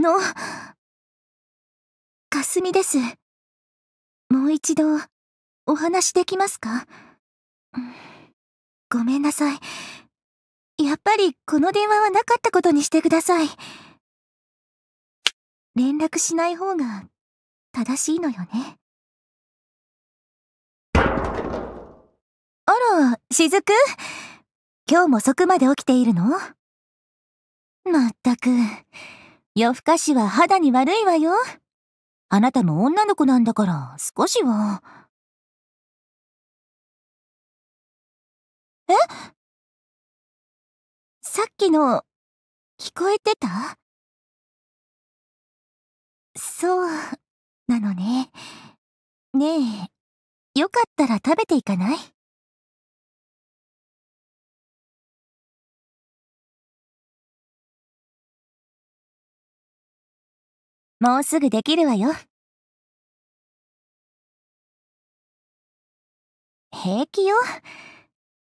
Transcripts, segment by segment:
の、かすみです。もう一度、お話できますかごめんなさい。やっぱりこの電話はなかったことにしてください。連絡しない方が正しいのよね。あら、しずく今日も遅くまで起きているのまったく。夜更かしは肌に悪いわよ。あなたも女の子なんだから少しは。えさっきの、聞こえてたそう、なのね。ねえ、よかったら食べていかないもうすぐできるわよ。平気よ。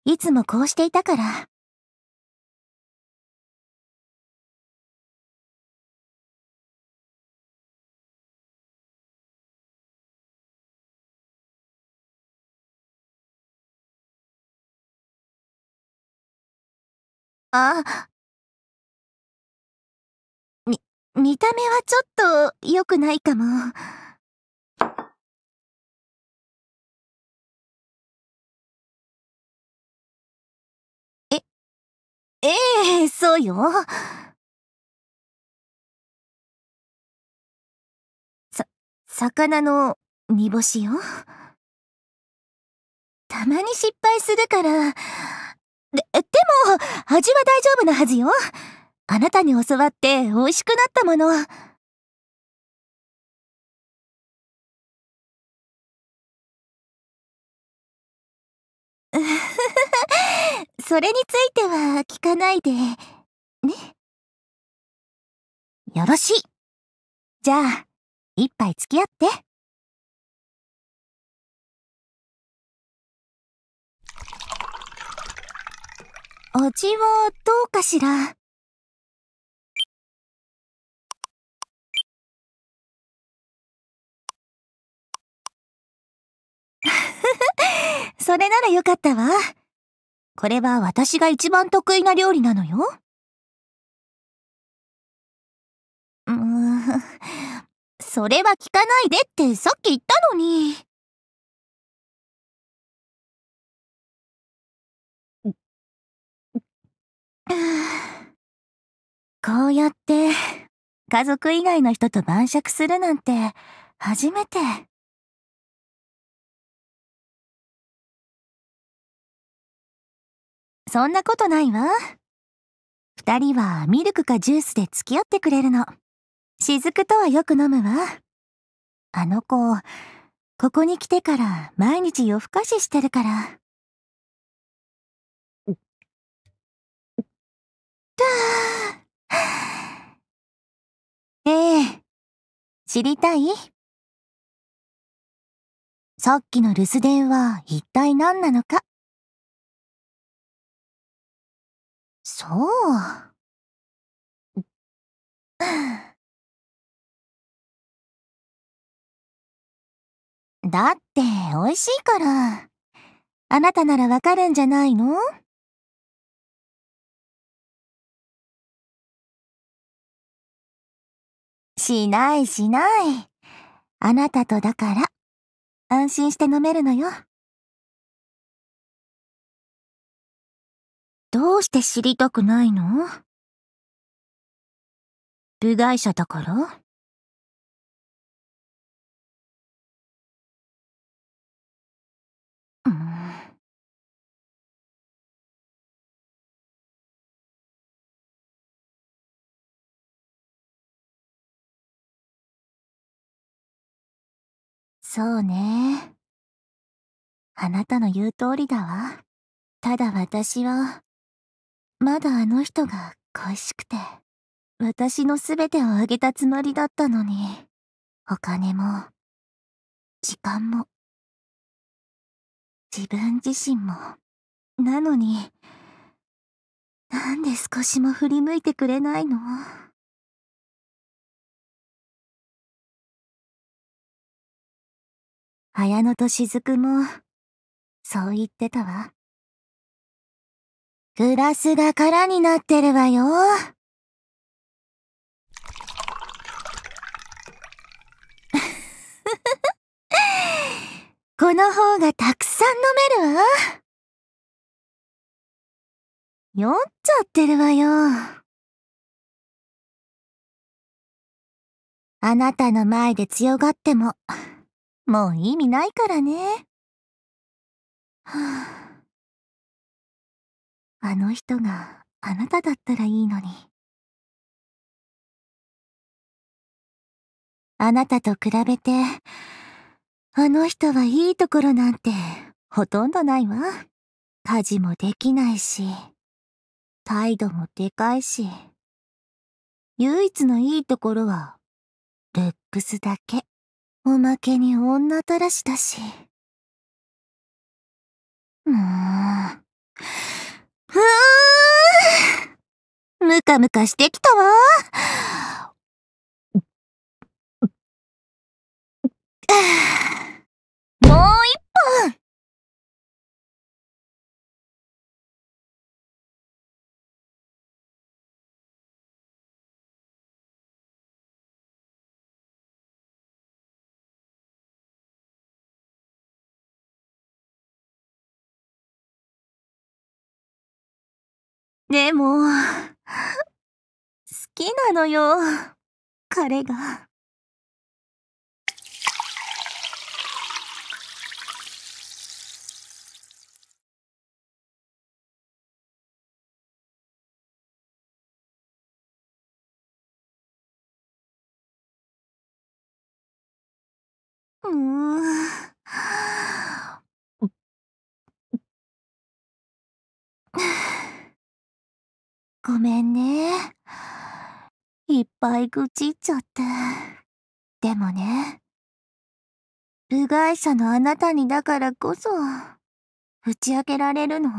いつもこうしていたから。あ、見た目はちょっと良くないかも。え、ええー、そうよ。さ、魚の煮干しよ。たまに失敗するから。で、でも、味は大丈夫なはずよ。あなたに教わって美味しくなったもの。それについては聞かないで、ね。よろしい。じゃあ、一杯付き合って。味はどうかしら。それならよかったわ。これは私が一番得意な料理なのよ。うん、それは聞かないでってさっき言ったのに。こうやって家族以外の人と晩酌するなんて初めて。そんなことないわ。二人はミルクかジュースで付き合ってくれるの。雫とはよく飲むわ。あの子、ここに来てから毎日夜更かししてるから。ええ、知りたいさっきの留守電は一体何なのかそう。だって美味しいから。あなたならわかるんじゃないのしないしない。あなたとだから、安心して飲めるのよ。どうして知りたくないの部外者だからそうね。あなたの言う通りだわ。ただ私は、まだあの人が恋しくて、私の全てをあげたつもりだったのに、お金も、時間も、自分自身も、なのに、なんで少しも振り向いてくれないの綾乃と雫も、そう言ってたわ。グラスが空になってるわよ。この方がたくさん飲めるわ。酔っちゃってるわよ。あなたの前で強がっても、もう意味ないからね。はぁ。あの人があなただったらいいのに。あなたと比べて、あの人はいいところなんてほとんどないわ。家事もできないし、態度もでかいし。唯一のいいところは、ルックスだけ。おまけに女たらしだし。もう。ふーん。ムカムカしてきたわ。もう一本でも、好きなのよ、彼が。うん。ごめんね。いっぱい愚痴っちゃって。でもね、部外者のあなたにだからこそ、打ち明けられるの。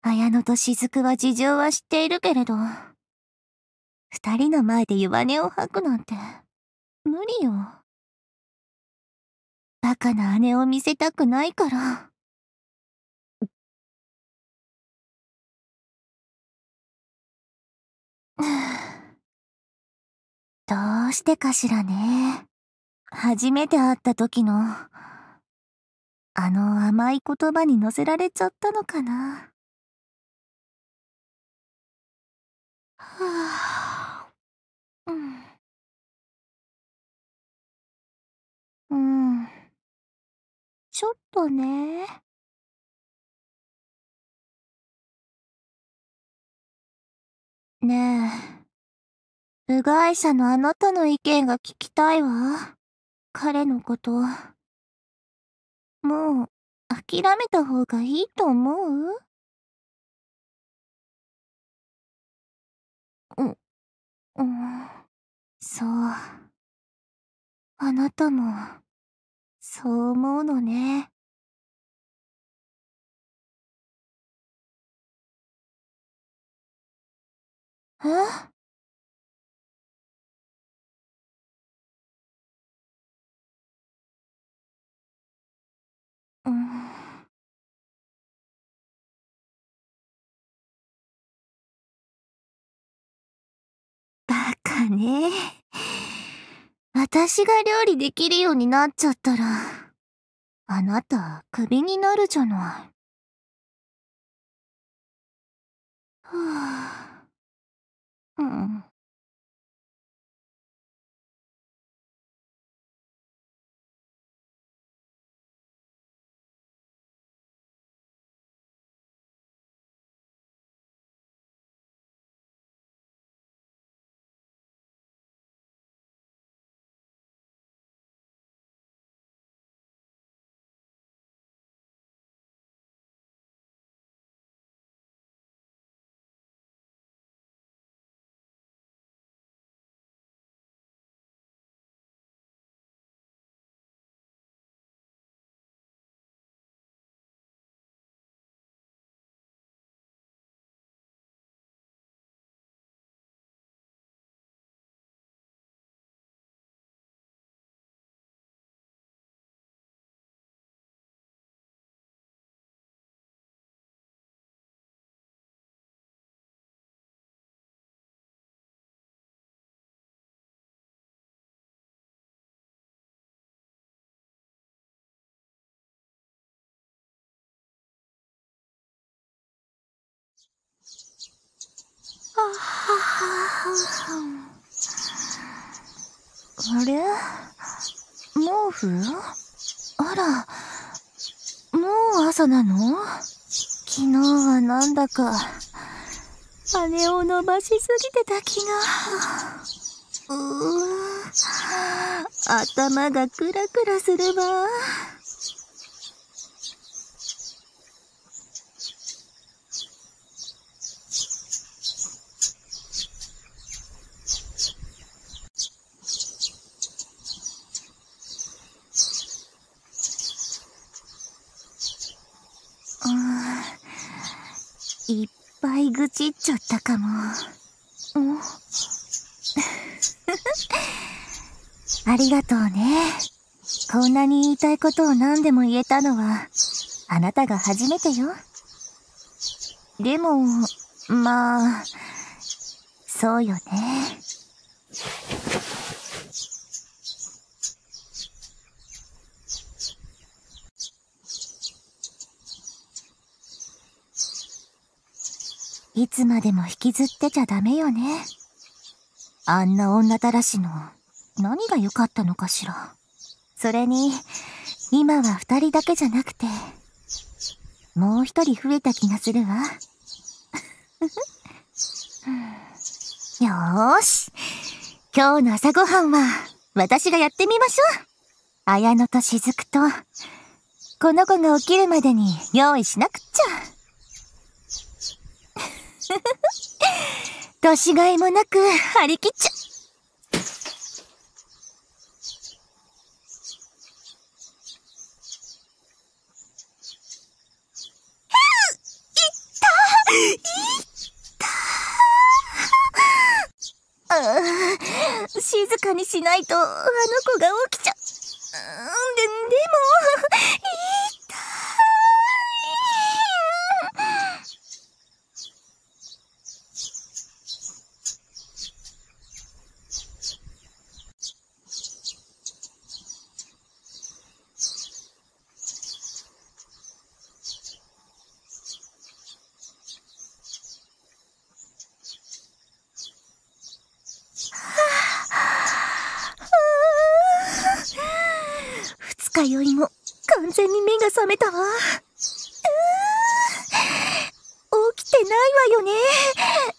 綾乃と雫は事情は知っているけれど、二人の前で弱音を吐くなんて、無理よ。バカな姉を見せたくないから。どうしてかしらね。初めて会った時の、あの甘い言葉に乗せられちゃったのかな。はあ、うん。うん。ちょっとね。ねえ、部外者のあなたの意見が聞きたいわ。彼のこと。もう、諦めた方がいいと思うう、うん、そう。あなたも、そう思うのね。えうん。バカね。私が料理できるようになっちゃったら、あなた、クビになるじゃない。はぁ、あ。Hmm. あれ毛布あら、もう朝なの昨日はなんだか、羽を伸ばしすぎてた気が。うー頭がクラクラするわ。いっぱい愚痴っちゃったかも。ん ありがとうね。こんなに言いたいことを何でも言えたのは、あなたが初めてよ。でも、まあ、そうよね。いつまでも引きずってちゃダメよね。あんな女たらしの何が良かったのかしら。それに、今は二人だけじゃなくて、もう一人増えた気がするわ。よーし。今日の朝ごはんは、私がやってみましょう。綾乃と雫と、この子が起きるまでに用意しなくっちゃ。年 がいもなく張り切っちゃ。静かにしないとあの子がかよりも完全に目が覚めたわ。うーん。起きてないわよね。